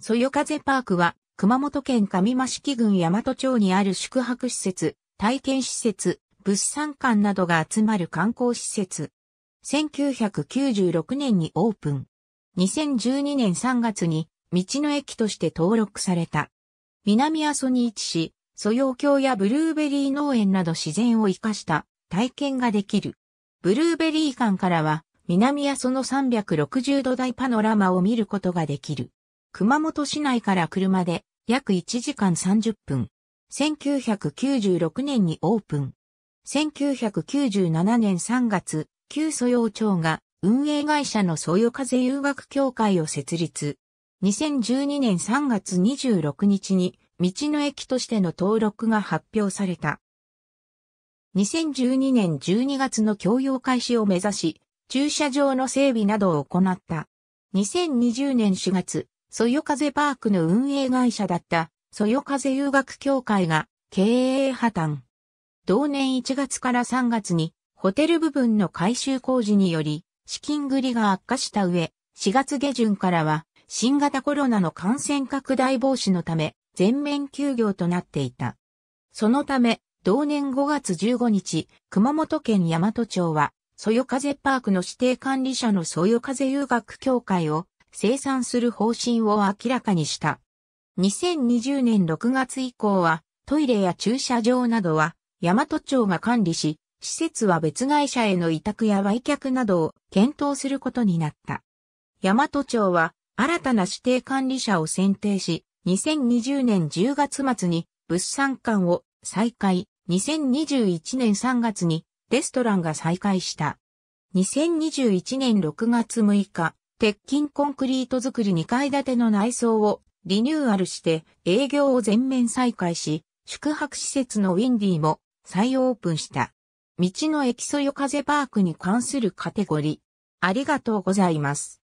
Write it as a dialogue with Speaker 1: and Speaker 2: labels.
Speaker 1: そよ風パークは、熊本県上益木郡大和町にある宿泊施設、体験施設、物産館などが集まる観光施設。1996年にオープン。2012年3月に、道の駅として登録された。南阿蘇に位置し、蘇陽峡やブルーベリー農園など自然を生かした体験ができる。ブルーベリー館からは、南阿蘇の360度台パノラマを見ることができる。熊本市内から車で約1時間30分。1996年にオープン。1997年3月、旧蘇陽町が運営会社の蘇陽風遊学協会を設立。2012年3月26日に道の駅としての登録が発表された。2012年12月の供用開始を目指し、駐車場の整備などを行った。2020年4月、そよ風パークの運営会社だった、そよ風遊学協会が経営破綻。同年1月から3月に、ホテル部分の改修工事により、資金繰りが悪化した上、4月下旬からは、新型コロナの感染拡大防止のため、全面休業となっていた。そのため、同年5月15日、熊本県山都町は、そよ風パークの指定管理者のそよ風遊学協会を生産する方針を明らかにした。2020年6月以降は、トイレや駐車場などは、大和町が管理し、施設は別会社への委託や売却などを検討することになった。大和町は、新たな指定管理者を選定し、2020年10月末に物産館を再開、2021年3月にレストランが再開した。2021年6月6日、鉄筋コンクリート造り2階建ての内装をリニューアルして営業を全面再開し、宿泊施設のウィンディも再オープンした。道の駅そよ風パークに関するカテゴリー。ありがとうございます。